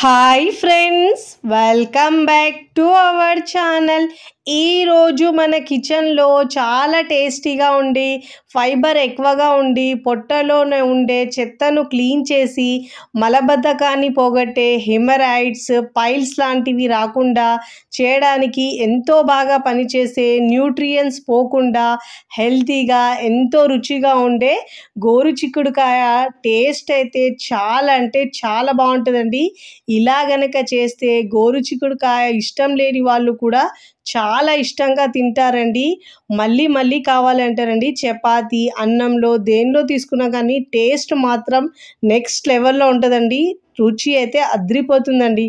hi friends welcome back to our channel ఈరోజు మన కిచెన్లో చాలా టేస్టీగా ఉండి ఫైబర్ ఎక్కువగా ఉండి పొట్టలోనే ఉండే చెత్తను క్లీన్ చేసి మలబద్ధకాన్ని పోగొట్టే హిమరాయిడ్స్ పైల్స్ లాంటివి రాకుండా చేయడానికి ఎంతో బాగా పనిచేసే న్యూట్రియన్స్ పోకుండా హెల్తీగా ఎంతో రుచిగా ఉండే గోరు చిక్కుడుకాయ టేస్ట్ అయితే చాలా అంటే చాలా బాగుంటుందండి ఇలా గనక చేస్తే గోరుచిక్కుడు కాయ ఇష్టం లేని వాళ్ళు కూడా చాలా ఇష్టంగా తింటారండి మళ్ళీ మళ్ళీ కావాలంటారండి చపాతి అన్నంలో దేనిలో తీసుకున్నా కానీ టేస్ట్ మాత్రం నెక్స్ట్ లెవెల్లో ఉంటుందండి రుచి అయితే అద్రిపోతుందండి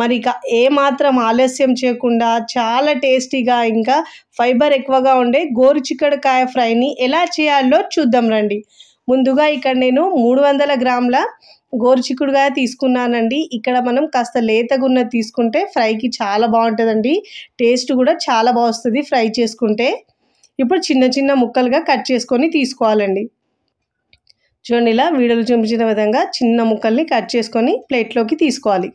మరి ఇక ఏమాత్రం ఆలస్యం చేయకుండా చాలా టేస్టీగా ఇంకా ఫైబర్ ఎక్కువగా ఉండే గోరు చిక్కడకాయ ఫ్రైని ఎలా చేయాలో చూద్దాం రండి ముందుగా ఇక్కడ నేను మూడు వందల గ్రాముల గోరుచిక్కుడుగా తీసుకున్నానండి ఇక్కడ మనం కాస్త లేతగున్న తీసుకుంటే ఫ్రైకి చాలా బాగుంటుందండి టేస్ట్ కూడా చాలా బాగుస్తుంది ఫ్రై చేసుకుంటే ఇప్పుడు చిన్న చిన్న ముక్కలుగా కట్ చేసుకొని తీసుకోవాలండి చూడండి ఇలా వీడియోలు చూపించిన విధంగా చిన్న ముక్కల్ని కట్ చేసుకొని ప్లేట్లోకి తీసుకోవాలి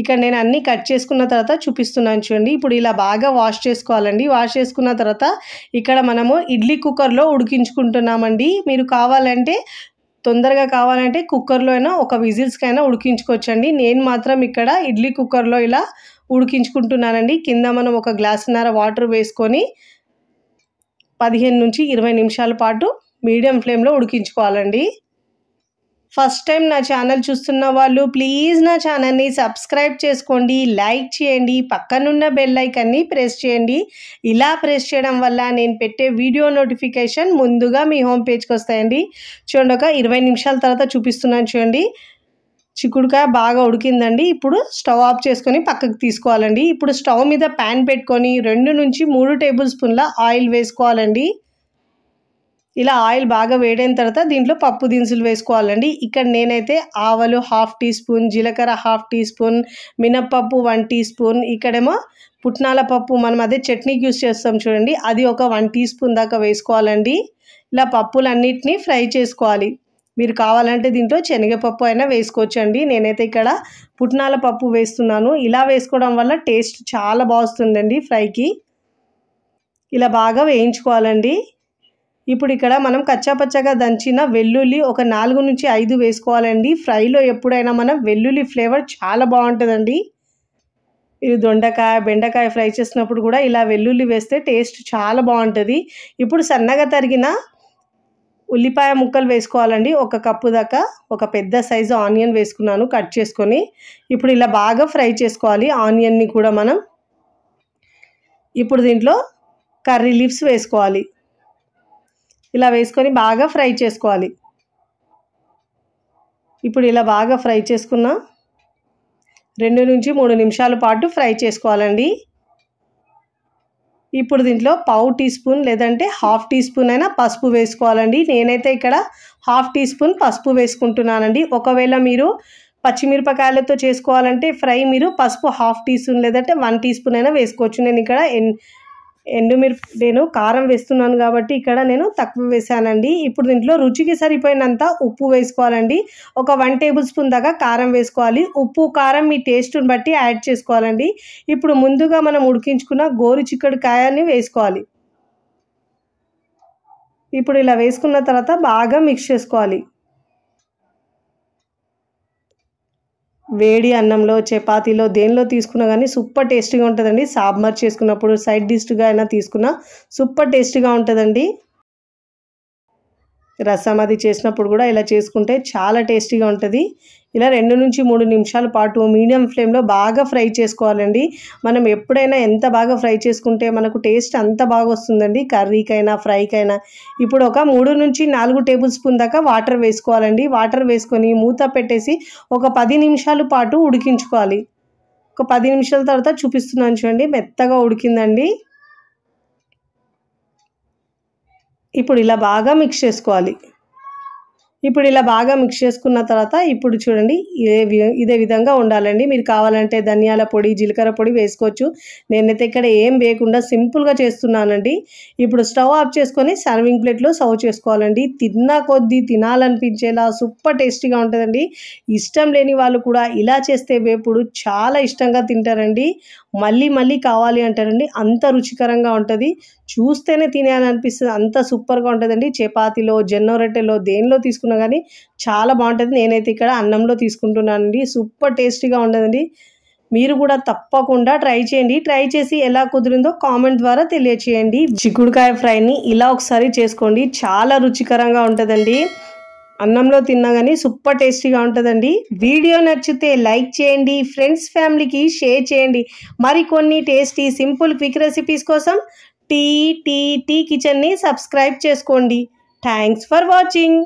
ఇక్కడ నేను అన్నీ కట్ చేసుకున్న తర్వాత చూపిస్తున్నాను చూడండి ఇప్పుడు ఇలా బాగా వాష్ చేసుకోవాలండి వాష్ చేసుకున్న తర్వాత ఇక్కడ మనము ఇడ్లీ కుక్కర్లో ఉడికించుకుంటున్నామండి మీరు కావాలంటే తొందరగా కావాలంటే కుక్కర్లో అయినా ఒక విజిల్స్కి అయినా ఉడికించుకోవచ్చండి నేను మాత్రం ఇక్కడ ఇడ్లీ కుక్కర్లో ఇలా ఉడికించుకుంటున్నానండి కింద మనం ఒక గ్లాసున్నర వాటర్ వేసుకొని పదిహేను నుంచి ఇరవై నిమిషాల పాటు మీడియం ఫ్లేమ్లో ఉడికించుకోవాలండి ఫస్ట్ టైం నా ఛానల్ చూస్తున్న వాళ్ళు ప్లీజ్ నా ఛానల్ని సబ్స్క్రైబ్ చేసుకోండి లైక్ చేయండి పక్కనున్న బెల్ ప్రెస్ చేయండి ఇలా ప్రెస్ చేయడం వల్ల నేను పెట్టే వీడియో నోటిఫికేషన్ ముందుగా మీ హోమ్ పేజ్కి వస్తాయండి చూడండి ఒక ఇరవై నిమిషాల తర్వాత చూపిస్తున్నాను చూడండి చిక్కుడుకాయ బాగా ఉడికిందండి ఇప్పుడు స్టవ్ ఆఫ్ చేసుకొని పక్కకు తీసుకోవాలండి ఇప్పుడు స్టవ్ మీద ప్యాన్ పెట్టుకొని రెండు నుంచి మూడు టేబుల్ స్పూన్ల ఆయిల్ వేసుకోవాలండి ఇలా ఆయిల్ బాగా వేడైన తర్వాత దీంట్లో పప్పు దినుసులు వేసుకోవాలండి ఇక్కడ నేనైతే ఆవలు హాఫ్ టీ స్పూన్ జీలకర్ర హాఫ్ టీ స్పూన్ మినప్పప్పు వన్ టీ స్పూన్ ఇక్కడేమో పుట్నాల పప్పు మనం అదే చట్నీకి యూస్ చేస్తాం చూడండి అది ఒక వన్ టీ స్పూన్ దాకా వేసుకోవాలండి ఇలా పప్పులన్నిటినీ ఫ్రై చేసుకోవాలి మీరు కావాలంటే దీంట్లో శనగపప్పు అయినా వేసుకోవచ్చండి నేనైతే ఇక్కడ పుట్నాల పప్పు వేస్తున్నాను ఇలా వేసుకోవడం వల్ల టేస్ట్ చాలా బాగుంటుందండి ఫ్రైకి ఇలా బాగా వేయించుకోవాలండి ఇప్పుడు ఇక్కడ మనం కచ్చాపచ్చగా దంచిన వెల్లుల్లి ఒక నాలుగు నుంచి ఐదు వేసుకోవాలండి ఫ్రైలో ఎప్పుడైనా మనం వెల్లుల్లి ఫ్లేవర్ చాలా బాగుంటుందండి ఇది దొండకాయ బెండకాయ ఫ్రై చేసినప్పుడు కూడా ఇలా వెల్లుల్లి వేస్తే టేస్ట్ చాలా బాగుంటుంది ఇప్పుడు సన్నగా తరిగిన ఉల్లిపాయ ముక్కలు వేసుకోవాలండి ఒక కప్పు దాకా ఒక పెద్ద సైజు ఆనియన్ వేసుకున్నాను కట్ చేసుకొని ఇప్పుడు ఇలా బాగా ఫ్రై చేసుకోవాలి ఆనియన్ని కూడా మనం ఇప్పుడు దీంట్లో కర్రీ లీవ్స్ వేసుకోవాలి ఇలా వేసుకొని బాగా ఫ్రై చేసుకోవాలి ఇప్పుడు ఇలా బాగా ఫ్రై చేసుకున్న రెండు నుంచి మూడు నిమిషాల పాటు ఫ్రై చేసుకోవాలండి ఇప్పుడు దీంట్లో పావు టీ స్పూన్ లేదంటే హాఫ్ టీ స్పూన్ అయినా పసుపు వేసుకోవాలండి నేనైతే ఇక్కడ హాఫ్ టీ స్పూన్ పసుపు వేసుకుంటున్నానండి ఒకవేళ మీరు పచ్చిమిరపకాయలతో చేసుకోవాలంటే ఫ్రై మీరు పసుపు హాఫ్ టీ స్పూన్ లేదంటే వన్ టీ స్పూన్ అయినా వేసుకోవచ్చు నేను ఇక్కడ ఎండుమిరప నేను కారం వేస్తున్నాను కాబట్టి ఇక్కడ నేను తక్కువ వేసానండి ఇప్పుడు దీంట్లో రుచికి సరిపోయినంత ఉప్పు వేసుకోవాలండి ఒక వన్ టేబుల్ స్పూన్ దాకా కారం వేసుకోవాలి ఉప్పు కారం మీ టేస్ట్ని బట్టి యాడ్ చేసుకోవాలండి ఇప్పుడు ముందుగా మనం ఉడికించుకున్న గోరు చిక్కడు కాయాన్ని వేసుకోవాలి ఇప్పుడు ఇలా వేసుకున్న తర్వాత బాగా మిక్స్ చేసుకోవాలి వేడి అన్నంలో చపాతీలో దేనిలో తీసుకున్నా కానీ సూపర్ టేస్టీగా ఉంటుందండి సాంబార్ చేసుకున్నప్పుడు సైడ్ డిష్గా అయినా తీసుకున్నా సూపర్ టేస్టీగా ఉంటుందండి రసం అది చేసినప్పుడు కూడా ఇలా చేసుకుంటే చాలా టేస్టీగా ఉంటుంది ఇలా రెండు నుంచి మూడు నిమిషాల పాటు మీడియం ఫ్లేమ్లో బాగా ఫ్రై చేసుకోవాలండి మనం ఎప్పుడైనా ఎంత బాగా ఫ్రై చేసుకుంటే మనకు టేస్ట్ అంత బాగా వస్తుందండి కర్రీకైనా ఫ్రైకైనా ఇప్పుడు ఒక మూడు నుంచి నాలుగు టేబుల్ స్పూన్ దాకా వాటర్ వేసుకోవాలండి వాటర్ వేసుకొని మూత పెట్టేసి ఒక పది నిమిషాల పాటు ఉడికించుకోవాలి ఒక పది నిమిషాల తర్వాత చూపిస్తున్నాను చూడండి మెత్తగా ఉడికిందండి ఇప్పుడు ఇలా బాగా మిక్స్ చేసుకోవాలి ఇప్పుడు ఇలా బాగా మిక్స్ చేసుకున్న తర్వాత ఇప్పుడు చూడండి ఇదే ఇదే విధంగా ఉండాలండి మీరు కావాలంటే ధనియాల పొడి జీలకర్ర పొడి వేసుకోవచ్చు నేనైతే ఇక్కడ ఏం వేయకుండా సింపుల్గా చేస్తున్నానండి ఇప్పుడు స్టవ్ ఆఫ్ చేసుకొని సర్వింగ్ ప్లేట్లో సర్వ్ చేసుకోవాలండి తిన్న కొద్దీ తినాలనిపించేలా సూపర్ టేస్టీగా ఉంటుందండి ఇష్టం లేని వాళ్ళు కూడా ఇలా చేస్తే వేపుడు చాలా ఇష్టంగా తింటారండి మళ్ళీ మళ్ళీ కావాలి అంటారండి అంత రుచికరంగా ఉంటుంది చూస్తేనే తినేయాలనిపిస్తుంది అంత సూపర్గా ఉంటుందండి చపాతీలో జొన్న రొట్టెలో దేనిలో తీసుకున్నా కానీ చాలా బాగుంటుంది నేనైతే ఇక్కడ అన్నంలో తీసుకుంటున్నానండి సూపర్ టేస్టీగా ఉండదండి మీరు కూడా తప్పకుండా ట్రై చేయండి ట్రై చేసి ఎలా కుదిరిందో కామెంట్ ద్వారా తెలియచేయండి చిక్కుడుకాయ ఫ్రైని ఇలా ఒకసారి చేసుకోండి చాలా రుచికరంగా ఉంటుందండి అన్నంలో తిన్నా కానీ సూపర్ టేస్టీగా ఉంటుందండి వీడియో నచ్చితే లైక్ చేయండి ఫ్రెండ్స్ ఫ్యామిలీకి షేర్ చేయండి మరికొన్ని టేస్టీ సింపుల్ క్విక్ రెసిపీస్ కోసం టీటీటీ కిచెన్ని సబ్స్క్రైబ్ చేసుకోండి థ్యాంక్స్ ఫర్ వాచింగ్